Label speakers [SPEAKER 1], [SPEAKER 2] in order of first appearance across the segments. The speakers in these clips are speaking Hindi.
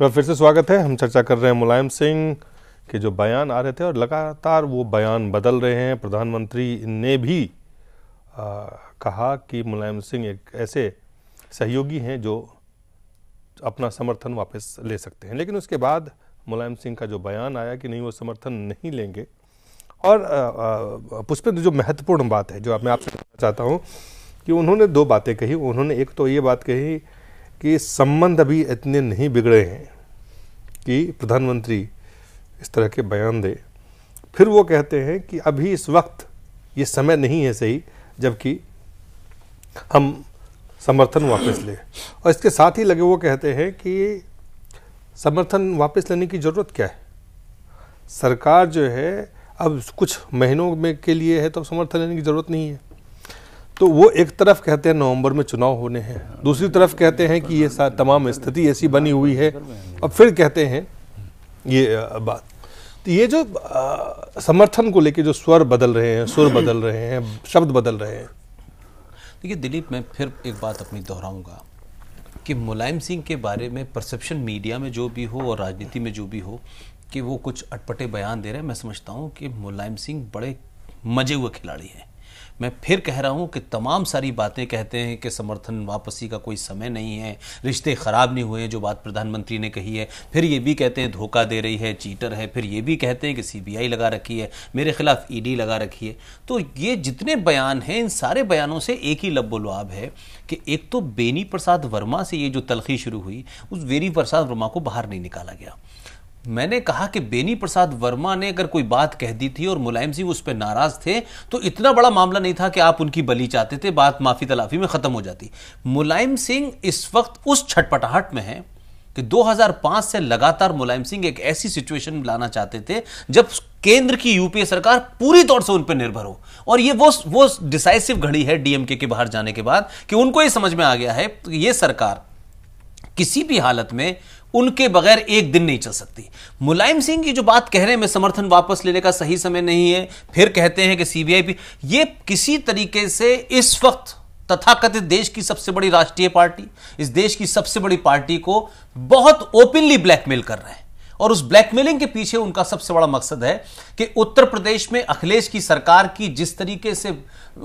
[SPEAKER 1] मेरा फिर से स्वागत है हम चर्चा कर रहे हैं मुलायम सिंह के जो बयान आ रहे थे और लगातार वो बयान बदल रहे हैं प्रधानमंत्री ने भी आ, कहा कि मुलायम सिंह एक ऐसे सहयोगी हैं जो अपना समर्थन वापस ले सकते हैं लेकिन उसके बाद मुलायम सिंह का जो बयान आया कि नहीं वो समर्थन नहीं लेंगे और पुष्पित जो महत्वपूर्ण बात है जो मैं आपसे कहना चाहता हूँ कि उन्होंने दो बातें कही उन्होंने एक तो ये बात कही कि संबंध अभी इतने नहीं बिगड़े हैं कि प्रधानमंत्री इस तरह के बयान दे फिर वो कहते हैं कि अभी इस वक्त ये समय नहीं है सही जबकि हम समर्थन वापस ले और इसके साथ ही लगे वो कहते हैं कि समर्थन वापस लेने की ज़रूरत क्या है सरकार जो है अब कुछ महीनों में के लिए है तो समर्थन लेने की ज़रूरत नहीं है तो वो एक तरफ कहते हैं नवंबर में चुनाव होने हैं दूसरी तरफ कहते हैं कि ये तमाम स्थिति ऐसी बनी हुई है और फिर कहते हैं ये बात तो ये जो आ, समर्थन को लेके जो स्वर बदल रहे हैं सुर बदल रहे हैं शब्द बदल रहे हैं
[SPEAKER 2] देखिए दिलीप मैं फिर एक बात अपनी दोहराऊंगा कि मुलायम सिंह के बारे में परसेप्शन मीडिया में जो भी हो और राजनीति में जो भी हो कि वो कुछ अटपटे बयान दे रहे हैं मैं समझता हूँ कि मुलायम सिंह बड़े मजे हुए खिलाड़ी हैं मैं फिर कह रहा हूँ कि तमाम सारी बातें कहते हैं कि समर्थन वापसी का कोई समय नहीं है रिश्ते ख़राब नहीं हुए जो बात प्रधानमंत्री ने कही है फिर ये भी कहते हैं धोखा दे रही है चीटर है फिर ये भी कहते हैं कि सीबीआई लगा रखी है मेरे खिलाफ ईडी लगा रखी है तो ये जितने बयान हैं इन सारे बयानों से एक ही लब्बोलवाब है कि एक तो बेनी प्रसाद वर्मा से ये जो तलखी शुरू हुई उस बेनी प्रसाद वर्मा को बाहर नहीं निकाला गया मैंने कहा कि बेनी प्रसाद वर्मा ने अगर कोई बात कह दी थी और मुलायम सिंह उस पर नाराज थे तो इतना बड़ा मामला नहीं था कि आप उनकी बली चाहते थे बात माफी तलाफी में खत्म हो जाती मुलायम सिंह इस वक्त उस छटपटाहट में है कि 2005 से लगातार मुलायम सिंह एक ऐसी सिचुएशन लाना चाहते थे जब केंद्र की यूपीए सरकार पूरी तौर से उन पर निर्भर हो और ये वो वो डिसाइसिव घड़ी है डीएमके के बाहर जाने के बाद कि उनको ये समझ में आ गया है ये सरकार किसी भी हालत में उनके बगैर एक दिन नहीं चल सकती मुलायम सिंह की जो बात कह रहे हैं मैं समर्थन वापस लेने का सही समय नहीं है फिर कहते हैं कि सीबीआई भी ये किसी तरीके से इस वक्त तथाकथित देश की सबसे बड़ी राष्ट्रीय पार्टी इस देश की सबसे बड़ी पार्टी को बहुत ओपनली ब्लैकमेल कर रहे हैं और उस ब्लैकमेलिंग के पीछे उनका सबसे बड़ा मकसद है कि उत्तर प्रदेश में अखिलेश की सरकार की जिस तरीके से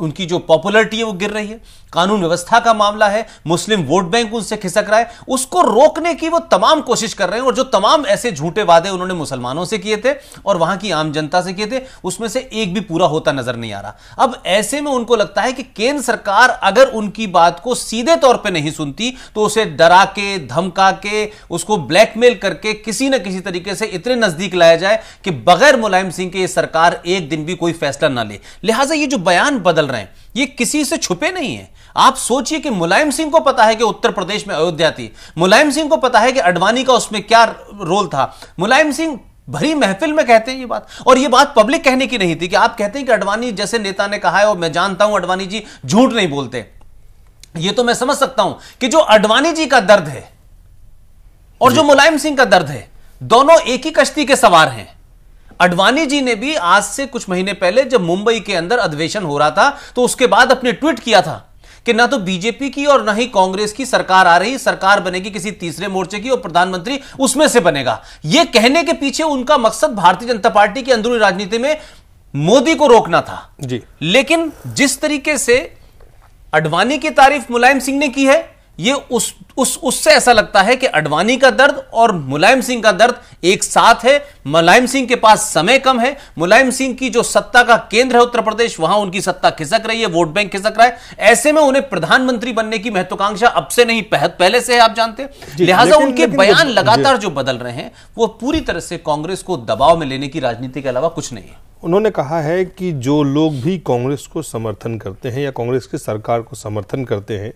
[SPEAKER 2] उनकी जो पॉपुलरिटी है वो गिर रही है कानून व्यवस्था का मामला है मुस्लिम वोट बैंक उनसे खिसक रहा है उसको रोकने की वो तमाम कोशिश कर रहे हैं और जो तमाम ऐसे झूठे वादे उन्होंने मुसलमानों से किए थे और वहां की आम जनता से किए थे उसमें से एक भी पूरा होता नजर नहीं आ रहा अब ऐसे में उनको लगता है कि केंद्र सरकार अगर उनकी बात को सीधे तौर पर नहीं सुनती तो उसे डरा के धमका के उसको ब्लैकमेल करके किसी ना किसी किसी तरीके से इतने नजदीक लाया जाए कि बगैर मुलायम सिंह के ये सरकार एक दिन भी कोई फैसला ना ले लिहाजा ये जो बयान बदल रहे हैं ये किसी से छुपे नहीं है आप सोचिए कि मुलायम सिंह को पता है कि उत्तर प्रदेश में अयोध्या थी मुलायम सिंह को पता है कि अडवाणी का उसमें क्या रोल था मुलायम सिंह भरी महफिल में कहते हैं ये बात और ये बात पब्लिक कहने की नहीं थी कि आप कहते हैं कि अडवाणी जैसे नेता ने कहा है और मैं जानता हूं अडवाणी जी झूठ नहीं बोलते ये तो मैं समझ सकता हूं कि जो अडवाणी जी का दर्द है और जो मुलायम सिंह का दर्द है दोनों एक ही कश्ती के सवार हैं अडवाणी जी ने भी आज से कुछ महीने पहले जब मुंबई के अंदर अधिवेशन हो रहा था तो उसके बाद अपने ट्वीट किया था कि ना तो बीजेपी की और ना ही कांग्रेस की सरकार आ रही सरकार बनेगी किसी तीसरे मोर्चे की और प्रधानमंत्री उसमें से बनेगा यह कहने के पीछे उनका मकसद भारतीय जनता पार्टी की अंदरूनी राजनीति में मोदी को रोकना था जी लेकिन जिस तरीके से अडवाणी की तारीफ मुलायम सिंह ने की है ये उस उस उससे ऐसा लगता है कि अडवाणी का दर्द और मुलायम सिंह का दर्द एक साथ है मुलायम सिंह के पास समय कम है मुलायम सिंह की जो सत्ता का केंद्र है उत्तर प्रदेश वहां उनकी सत्ता खिसक रही है वोट बैंक खिसक रहा है ऐसे में उन्हें प्रधानमंत्री बनने की महत्वाकांक्षा अब से नहीं पहले से है आप जानते लिहाजा उनके बयान लगातार जो बदल रहे हैं वो पूरी तरह से कांग्रेस को दबाव में लेने की राजनीति के अलावा कुछ नहीं है
[SPEAKER 1] उन्होंने कहा है कि जो लोग भी कांग्रेस को समर्थन करते हैं या कांग्रेस की सरकार को समर्थन करते हैं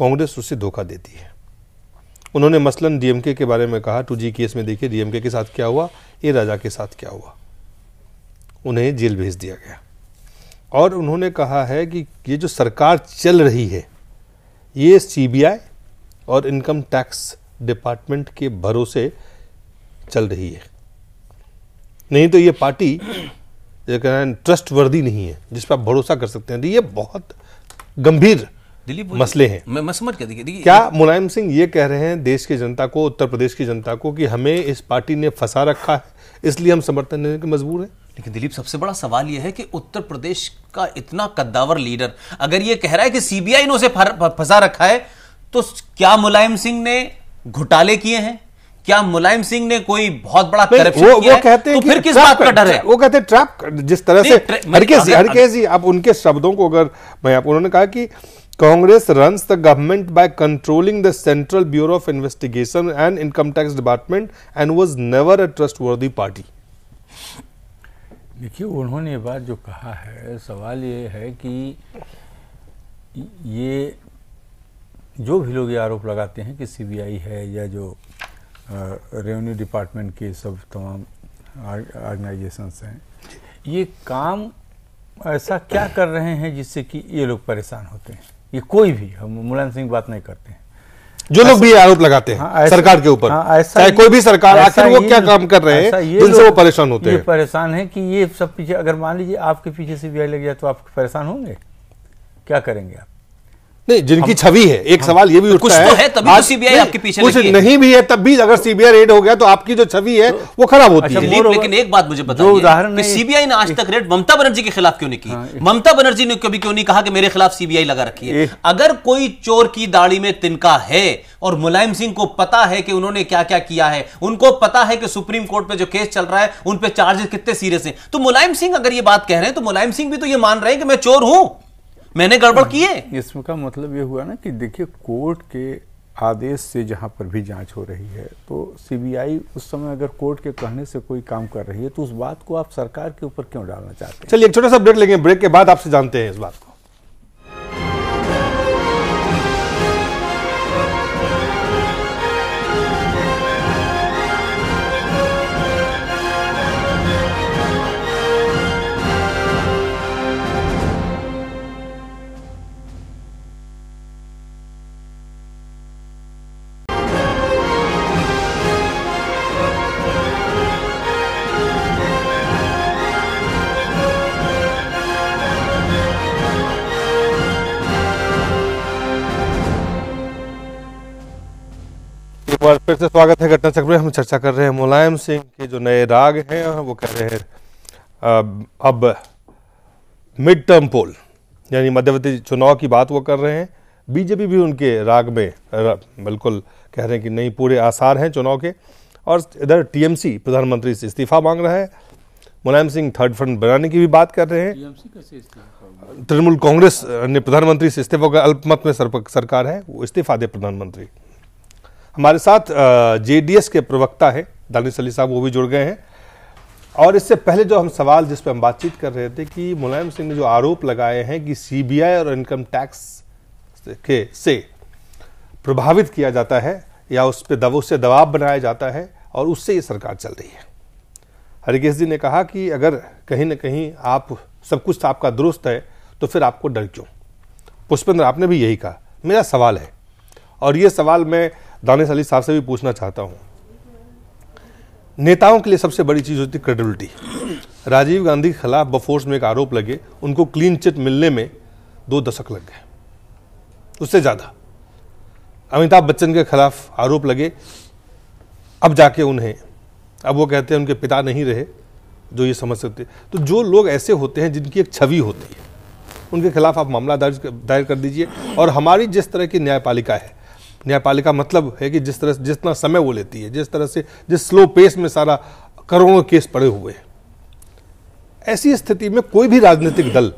[SPEAKER 1] कांग्रेस उससे धोखा देती है उन्होंने मसलन डीएमके के बारे में कहा टू जी केस में देखिए डीएमके के साथ क्या हुआ ए राजा के साथ क्या हुआ उन्हें जेल भेज दिया गया और उन्होंने कहा है कि ये जो सरकार चल रही है ये सीबीआई और इनकम टैक्स डिपार्टमेंट के भरोसे चल रही है नहीं तो ये पार्टी ट्रस्ट वर्दी नहीं है जिस पर आप भरोसा कर सकते हैं तो ये बहुत गंभीर
[SPEAKER 2] दिलीप मसले हैं मैं, मैं समझ के देखिए देखिए
[SPEAKER 1] क्या मुलायम सिंह ये कह रहे हैं देश की जनता को उत्तर प्रदेश की जनता को कि हमें इस पार्टी ने फंसा रखा है इसलिए हम समर्थन देने के मजबूर हैं लेकिन दिलीप सबसे बड़ा सवाल यह है कि उत्तर प्रदेश का इतना कद्दावर
[SPEAKER 2] लीडर अगर ये कह रहा है कि सीबीआई ने उसे फंसा रखा है तो क्या मुलायम सिंह ने घोटाले किए हैं क्या मुलायम सिंह ने कोई बहुत बड़ा करप्शन वो, वो
[SPEAKER 1] कहते हैं तो फिर किस बात का डर है वो कहते हैं ट्रैप जिस तरह से हरकेश जी हरकेश जी आप उनके शब्दों को अगर मैं आप उन्होंने कहा कि Congress runs the government by controlling the Central Bureau of Investigation and Income Tax Department and was never a trustworthy party
[SPEAKER 3] देखिए उन्होंने बात जो कहा है सवाल ये है कि ये जो भी लोग ये आरोप लगाते हैं कि सीबीआई है या जो रेवेन्यू डिपार्टमेंट के सब तमाम ऑर्गेनाइजेशन हैं ये काम ऐसा क्या कर रहे हैं जिससे कि ये लोग परेशान होते हैं ये कोई भी हम मुलायम सिंह बात नहीं करते हैं
[SPEAKER 1] जो लोग भी आरोप लगाते हैं हाँ, सरकार के ऊपर हाँ, कोई भी सरकार आखिर वो क्या काम कर रहे हैं वो परेशान होते हैं
[SPEAKER 3] परेशान है कि ये सब पीछे अगर मान लीजिए आपके पीछे सीबीआई लग जाए तो आप परेशान होंगे क्या करेंगे
[SPEAKER 1] आप नहीं जिनकी छवि है एक सवाल ये भी उठता कुछ तो है, तो है तभी तो सीबीआई आपके पीछे कुछ नहीं भी है तब भी अगर सीबीआई रेड हो गया तो आपकी जो छवि है तो- वो खराब होती अच्छा, है लेकिन
[SPEAKER 2] एक बात मुझे बताओ उदाहरण सीबीआई ने आज तक रेड ममता बनर्जी के खिलाफ क्यों नहीं की हाँ, ममता बनर्जी ने कभी क्यों नहीं कहा कि मेरे खिलाफ सीबीआई लगा रखी है अगर कोई चोर की दाढ़ी में तिनका है और मुलायम सिंह को पता है कि उन्होंने क्या क्या किया है उनको पता है कि सुप्रीम कोर्ट में जो केस चल रहा है उन
[SPEAKER 3] पे चार्जेस कितने
[SPEAKER 2] सीरियस हैं तो मुलायम सिंह अगर ये बात कह रहे हैं तो मुलायम सिंह भी तो ये मान रहे हैं कि मैं चोर हूं
[SPEAKER 3] मैंने गड़बड़ हाँ। की है इसमें का मतलब ये हुआ ना कि देखिए कोर्ट के आदेश से जहाँ पर भी जांच हो रही है तो सीबीआई उस समय अगर कोर्ट के कहने से कोई काम कर रही है तो उस बात को आप सरकार के ऊपर क्यों डालना चाहते
[SPEAKER 1] हैं चलिए एक छोटा सा ब्रेक लेंगे ब्रेक के बाद आपसे जानते हैं इस बात को बार फिर से स्वागत है घटना चक्र में हम चर्चा कर रहे हैं मुलायम सिंह के जो नए राग हैं वो कह रहे हैं अब मिड टर्म पोल यानी मध्यवर्ती चुनाव की बात वो कर रहे हैं बीजेपी भी उनके राग में बिल्कुल कह रहे हैं कि नहीं पूरे आसार हैं चुनाव के और इधर टीएमसी प्रधानमंत्री से इस्तीफा मांग रहा है मुलायम सिंह थर्ड फ्रंट बनाने की भी बात कर रहे हैं तृणमूल कांग्रेस ने प्रधानमंत्री से इस्तीफा का अल्पमत में सरकार है वो इस्तीफा दे प्रधानमंत्री हमारे साथ जेडीएस के प्रवक्ता है दानिश अली साहब वो भी जुड़ गए हैं और इससे पहले जो हम सवाल जिस पर हम बातचीत कर रहे थे कि मुलायम सिंह ने जो आरोप लगाए हैं कि सीबीआई और इनकम टैक्स के से प्रभावित किया जाता है या उस पर दब, उससे दबाव बनाया जाता है और उससे ये सरकार चल रही है हरिकेश जी ने कहा कि अगर कहीं ना कहीं आप सब कुछ आपका दुरुस्त है तो फिर आपको डर क्यों पुष्पेंद्र आपने भी यही कहा मेरा सवाल है और ये सवाल मैं दानिश अली साहब से भी पूछना चाहता हूँ नेताओं के लिए सबसे बड़ी चीज़ होती है क्रेडिबिलिटी राजीव गांधी के खिलाफ बफोर्स में एक आरोप लगे उनको क्लीन चिट मिलने में दो दशक लग गए उससे ज़्यादा अमिताभ बच्चन के खिलाफ आरोप लगे अब जाके उन्हें अब वो कहते हैं उनके पिता नहीं रहे जो ये समझ सकते तो जो लोग ऐसे होते हैं जिनकी एक छवि होती है उनके खिलाफ आप मामला दर्ज दायर कर दीजिए और हमारी जिस तरह की न्यायपालिका है न्यायपालिका मतलब है कि जिस तरह से जितना समय वो लेती है जिस तरह से जिस स्लो पेस में सारा करोड़ों केस पड़े हुए हैं ऐसी स्थिति में कोई भी राजनीतिक दल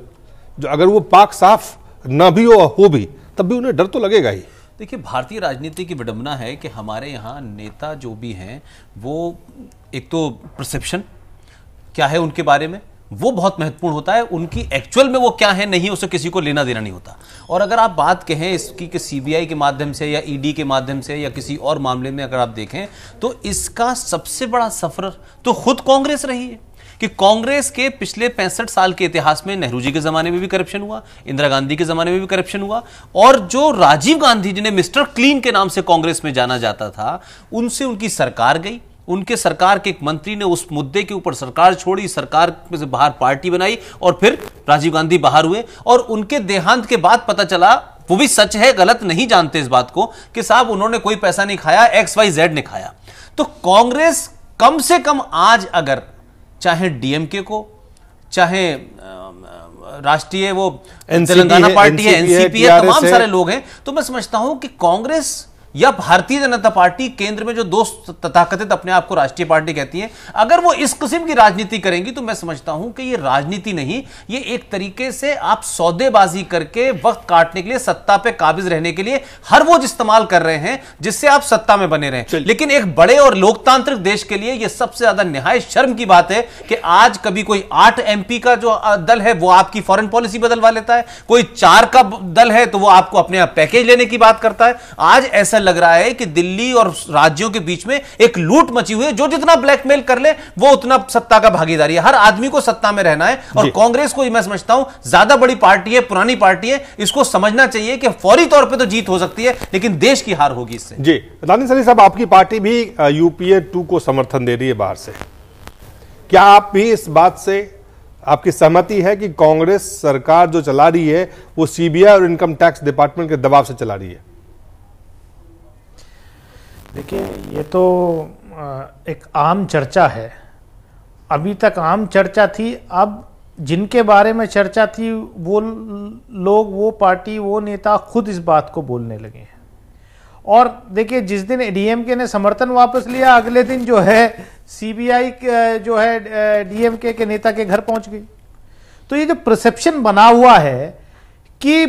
[SPEAKER 1] जो अगर वो पाक साफ ना भी हो हो भी तब भी उन्हें डर तो लगेगा ही
[SPEAKER 2] देखिए भारतीय राजनीति की विडम्बना है कि हमारे यहाँ नेता जो भी हैं वो एक तो परसेप्शन क्या है उनके बारे में वो बहुत महत्वपूर्ण होता है उनकी एक्चुअल में वो क्या है नहीं उसे किसी को लेना देना नहीं होता और अगर आप बात कहें इसकी कि सीबीआई के माध्यम से या ईडी e के माध्यम से या किसी और मामले में अगर आप देखें तो इसका सबसे बड़ा सफर तो खुद कांग्रेस रही है कि कांग्रेस के पिछले पैंसठ साल के इतिहास में नेहरू जी के जमाने में भी करप्शन हुआ इंदिरा गांधी के जमाने में भी करप्शन हुआ और जो राजीव गांधी जी ने मिस्टर क्लीन के नाम से कांग्रेस में जाना जाता था उनसे उनकी सरकार गई उनके सरकार के एक मंत्री ने उस मुद्दे के ऊपर सरकार छोड़ी सरकार में से बाहर पार्टी बनाई और फिर राजीव गांधी बाहर हुए और उनके देहांत के बाद पता चला वो भी सच है गलत नहीं जानते इस बात को कि साहब उन्होंने कोई पैसा नहीं खाया एक्स वाई जेड ने खाया तो कांग्रेस कम से कम आज अगर चाहे डीएमके को चाहे राष्ट्रीय वो तेलंगाना पार्टी है एनसीपी है तमाम सारे लोग हैं तो मैं समझता हूं कि कांग्रेस या भारतीय जनता पार्टी केंद्र में जो दो तथाकथित अपने आप को राष्ट्रीय पार्टी कहती है अगर वो इस किस्म की राजनीति करेंगी तो मैं समझता हूं कि ये राजनीति नहीं ये एक तरीके से आप सौदेबाजी करके वक्त काटने के लिए सत्ता पे काबिज रहने के लिए हर वो इस्तेमाल कर रहे हैं जिससे आप सत्ता में बने रहे लेकिन एक बड़े और लोकतांत्रिक देश के लिए यह सबसे ज्यादा निहाय शर्म की बात है कि आज कभी कोई आठ एम का जो दल है वो आपकी फॉरन पॉलिसी बदलवा लेता है कोई चार का दल है तो वो आपको अपने पैकेज लेने की बात करता है आज ऐसा ऐसा लग रहा है कि दिल्ली और राज्यों के बीच में एक लूट मची हुई है जो जितना ब्लैकमेल कर ले वो उतना सत्ता का भागीदारी है हर आदमी को सत्ता में रहना है और कांग्रेस को मैं समझता हूं ज्यादा बड़ी पार्टी है पुरानी
[SPEAKER 1] पार्टी है इसको समझना चाहिए कि फौरी तौर पर तो जीत हो सकती है लेकिन देश की हार होगी इससे जी रानी सली साहब आपकी पार्टी भी यूपीए टू को समर्थन दे रही है बाहर से क्या आप भी इस बात से आपकी सहमति है कि कांग्रेस सरकार जो चला रही है वो सीबीआई और इनकम टैक्स डिपार्टमेंट के दबाव से चला रही है
[SPEAKER 4] देखिए ये तो एक आम चर्चा है अभी तक आम चर्चा थी अब जिनके बारे में चर्चा थी वो लोग वो पार्टी वो नेता खुद इस बात को बोलने लगे हैं और देखिए जिस दिन डीएमके ने समर्थन वापस लिया अगले दिन जो है सीबीआई जो है डीएमके के नेता के घर पहुंच गई तो ये जो प्रसप्शन बना हुआ है कि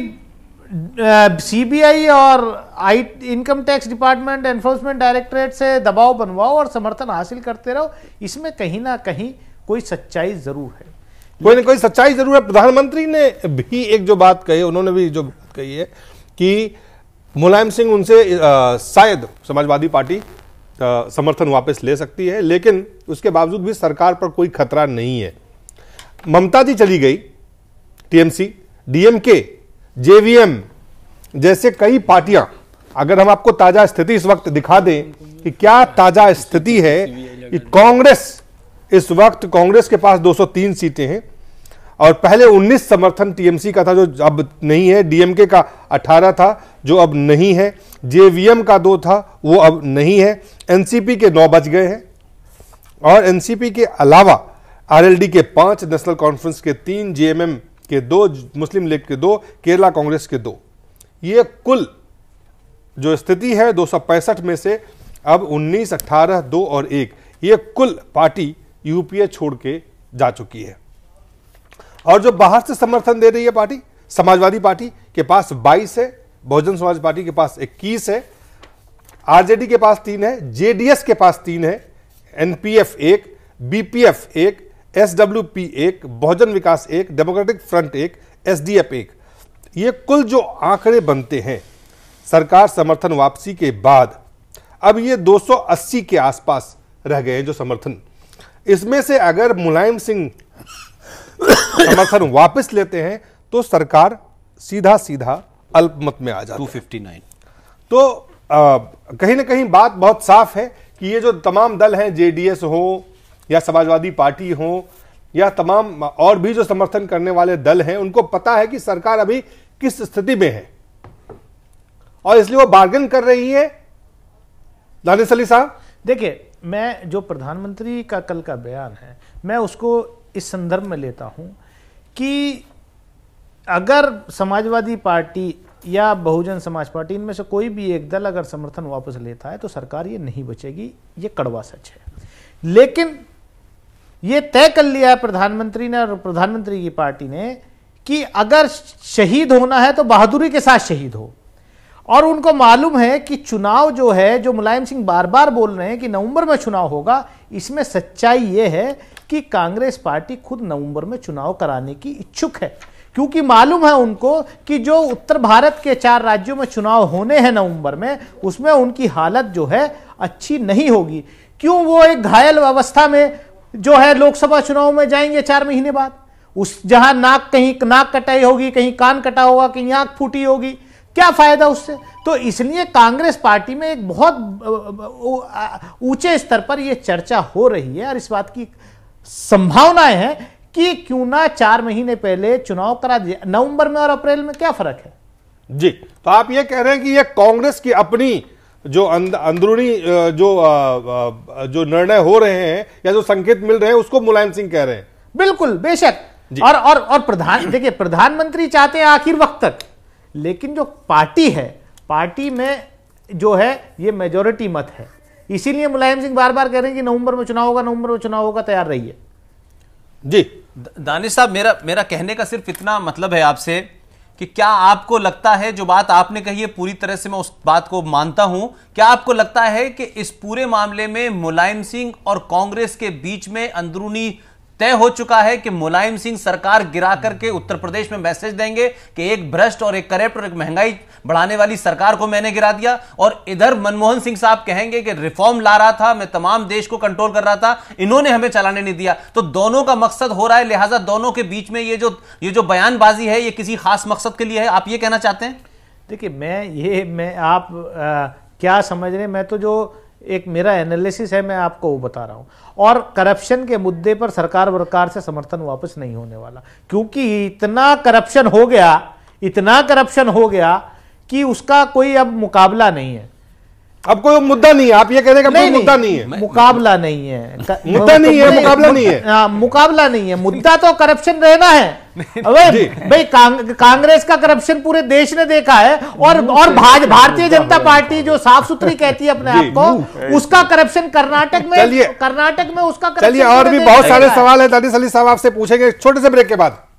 [SPEAKER 4] सीबीआई और I Income Tax Department Enforcement Directorate से दबाव बनवाओ और समर्थन हासिल करते रहो इसमें कहीं ना कहीं कोई सच्चाई जरूर है
[SPEAKER 1] कोई ना कोई सच्चाई जरूर है प्रधानमंत्री ने भी एक जो बात कही उन्होंने भी जो बात कही है कि मुलायम सिंह उनसे शायद समाजवादी पार्टी आ, समर्थन वापस ले सकती है लेकिन उसके बावजूद भी सरकार पर कोई खतरा नहीं है ममता जी चली गई टीएमसी डीएमके जेवीएम जैसे कई पार्टियां अगर हम आपको ताजा स्थिति इस वक्त दिखा दें कि क्या ताजा स्थिति है कि कांग्रेस इस वक्त कांग्रेस के पास 203 सीटें हैं और पहले 19 समर्थन टीएमसी का था जो अब नहीं है डीएमके का 18 था जो अब नहीं है जेवीएम का दो था वो अब नहीं है एनसीपी के नौ बच गए हैं और एनसीपी के अलावा आरएलडी के पांच नेशनल कॉन्फ्रेंस के तीन जेएमएम के दो मुस्लिम लीग के दो केरला कांग्रेस के दो ये कुल जो स्थिति है दो में से अब 19, 18, दो और एक ये कुल पार्टी यूपीए छोड़ के जा चुकी है और जो बाहर से समर्थन दे रही है पार्टी समाजवादी पार्टी के पास 22 है बहुजन समाज पार्टी के पास 21 है आरजेडी के पास तीन है जेडीएस के पास तीन है एनपीएफ एक बीपीएफ एक एस डब्ल्यू पी एक बहुजन विकास एक डेमोक्रेटिक फ्रंट एक एस डी एफ एक ये कुल जो आंकड़े बनते हैं सरकार समर्थन वापसी के बाद अब ये 280 के आसपास रह गए हैं जो समर्थन इसमें से अगर मुलायम सिंह समर्थन वापस लेते हैं तो सरकार सीधा सीधा अल्पमत में आ जाती 259 तो कहीं ना कहीं बात बहुत साफ है कि ये जो तमाम दल हैं जेडीएस हो या समाजवादी पार्टी हो या तमाम और भी जो समर्थन करने वाले दल हैं उनको पता है कि सरकार अभी किस स्थिति में है और इसलिए वो बार्गेन कर रही है दानिश अली साहब देखिए मैं जो
[SPEAKER 4] प्रधानमंत्री का कल का बयान है मैं उसको इस संदर्भ में लेता हूं कि अगर समाजवादी पार्टी या बहुजन समाज पार्टी इनमें से कोई भी एक दल अगर समर्थन वापस लेता है तो सरकार ये नहीं बचेगी ये कड़वा सच है लेकिन ये तय कर लिया है प्रधानमंत्री ने और प्रधानमंत्री की पार्टी ने कि अगर शहीद होना है तो बहादुरी के साथ शहीद हो और उनको मालूम है कि चुनाव जो है जो मुलायम सिंह बार बार बोल रहे हैं कि नवंबर में चुनाव होगा इसमें सच्चाई ये है कि कांग्रेस पार्टी खुद नवंबर में चुनाव कराने की इच्छुक है क्योंकि मालूम है उनको कि जो उत्तर भारत के चार राज्यों में चुनाव होने हैं नवंबर में उसमें उनकी हालत जो है अच्छी नहीं होगी क्यों वो एक घायल अवस्था में जो है लोकसभा चुनाव में जाएंगे चार महीने बाद उस जहां नाक कहीं नाक कटाई होगी कहीं कान कटा होगा कहीं आंख फूटी होगी क्या फायदा उससे तो इसलिए कांग्रेस पार्टी में एक बहुत ऊंचे स्तर पर यह चर्चा हो रही है और इस बात की संभावनाएं हैं कि क्यों ना चार महीने पहले चुनाव करा दिया नवंबर में और अप्रैल में
[SPEAKER 1] क्या फर्क है जी तो आप ये कह रहे हैं कि यह कांग्रेस की अपनी जो अंदरूनी जो जो निर्णय हो रहे हैं या जो संकेत मिल रहे हैं उसको मुलायम सिंह कह रहे हैं बिल्कुल बेशक और और और प्रधान देखिए प्रधानमंत्री चाहते हैं आखिर
[SPEAKER 4] वक्त तक लेकिन जो पार्टी है पार्टी में जो है ये मेजोरिटी मत है इसीलिए मुलायम सिंह बार बार कह रहे हैं कि नवंबर में चुनाव होगा नवंबर में चुनाव होगा तैयार रहिए
[SPEAKER 2] जी दानिश साहब मेरा मेरा कहने का सिर्फ इतना मतलब है आपसे कि क्या आपको लगता है जो बात आपने कही है पूरी तरह से मैं उस बात को मानता हूं क्या आपको लगता है कि इस पूरे मामले में मुलायम सिंह और कांग्रेस के बीच में अंदरूनी तय हो चुका है कि मुलायम सिंह सरकार गिरा करके उत्तर प्रदेश में मैसेज देंगे कि एक भ्रष्ट और एक करप्ट और एक महंगाई बढ़ाने वाली सरकार को मैंने गिरा दिया और इधर मनमोहन सिंह साहब कहेंगे कि रिफॉर्म ला रहा था मैं तमाम देश को कंट्रोल कर रहा था इन्होंने हमें चलाने नहीं दिया तो दोनों का मकसद हो रहा है लिहाजा दोनों के बीच में ये जो ये जो बयानबाजी है ये किसी खास मकसद के लिए है आप ये कहना चाहते हैं
[SPEAKER 4] देखिए मैं ये मैं आप आ, क्या समझ रहे हैं मैं तो जो एक मेरा एनालिसिस है मैं आपको वो बता रहा हूँ और करप्शन के मुद्दे पर सरकार वरकार से समर्थन वापस नहीं होने वाला क्योंकि इतना करप्शन हो गया इतना करप्शन हो गया कि उसका कोई अब मुकाबला नहीं है अब कोई मुद्दा नहीं है आप ये कह रहे हैं कोई मुद्दा नहीं है मुकाबला नहीं है मुद्दा नहीं है तो- मुकाबला नहीं है हाँ, मुकाबला नहीं है मुद्दा तो करप्शन रहना है भाई कांग्रेस का करप्शन पूरे देश ने देखा है और और भारतीय जनता पार्टी जो साफ सुथरी कहती है अपने आप को उसका करप्शन कर्नाटक में कर्नाटक में उसका चलिए और भी बहुत सारे सवाल
[SPEAKER 1] है दादी सली साहब आपसे पूछेंगे छोटे से ब्रेक के बाद